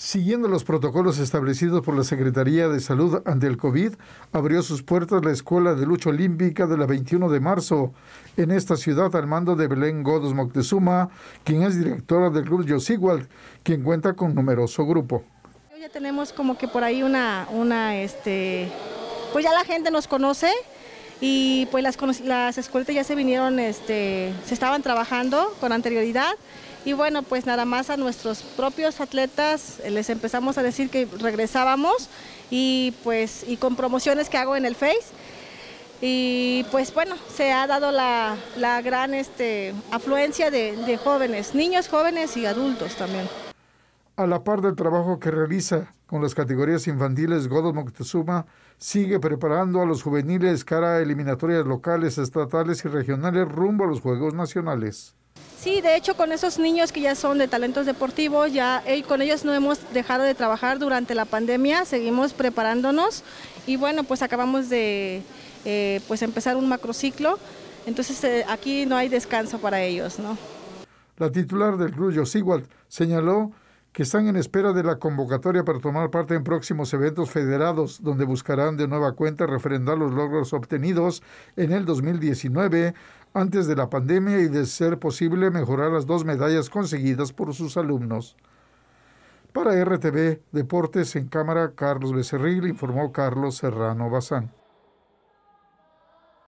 siguiendo los protocolos establecidos por la Secretaría de Salud ante el COVID, abrió sus puertas la Escuela de Lucha Olímpica de la 21 de marzo en esta ciudad al mando de Belén Godos Moctezuma, quien es directora del Club Yosigual, quien cuenta con numeroso grupo. Ya tenemos como que por ahí una, una este, pues ya la gente nos conoce, y pues las, escuelas ya se vinieron, este, se estaban trabajando con anterioridad y bueno, pues nada más a nuestros propios atletas les empezamos a decir que regresábamos y pues y con promociones que hago en el Face y pues bueno, se ha dado la, gran este, afluencia de jóvenes, niños jóvenes y adultos también. A la par del trabajo que realiza con las categorías infantiles, Godot Moctezuma sigue preparando a los juveniles cara a eliminatorias locales, estatales y regionales rumbo a los Juegos Nacionales. Sí, de hecho con esos niños que ya son de talentos deportivos, ya eh, con ellos no hemos dejado de trabajar durante la pandemia, seguimos preparándonos y bueno, pues acabamos de eh, pues empezar un macrociclo, entonces eh, aquí no hay descanso para ellos. ¿no? La titular del Club Igual señaló que están en espera de la convocatoria para tomar parte en próximos eventos federados, donde buscarán de nueva cuenta refrendar los logros obtenidos en el 2019 antes de la pandemia y de ser posible mejorar las dos medallas conseguidas por sus alumnos. Para RTV Deportes en Cámara, Carlos Becerril informó Carlos Serrano Bazán.